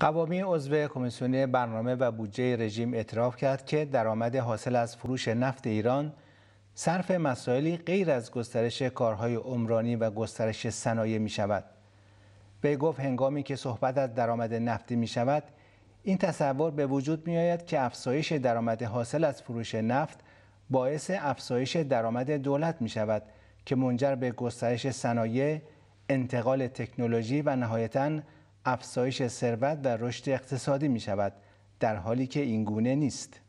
قوامی عضو کمیسیون برنامه و بودجه رژیم اعتراف کرد که درآمد حاصل از فروش نفت ایران صرف مسائلی غیر از گسترش کارهای عمرانی و گسترش صنایع می شود. به گفت هنگامی که صحبت از درآمد نفتی می شود این تصور به وجود می آید که افزایش درآمد حاصل از فروش نفت باعث افزایش درآمد دولت می شود که منجر به گسترش صنایع، انتقال تکنولوژی و نهایتاً افزایش ثروت در رشد اقتصادی می شود در حالی که این گونه نیست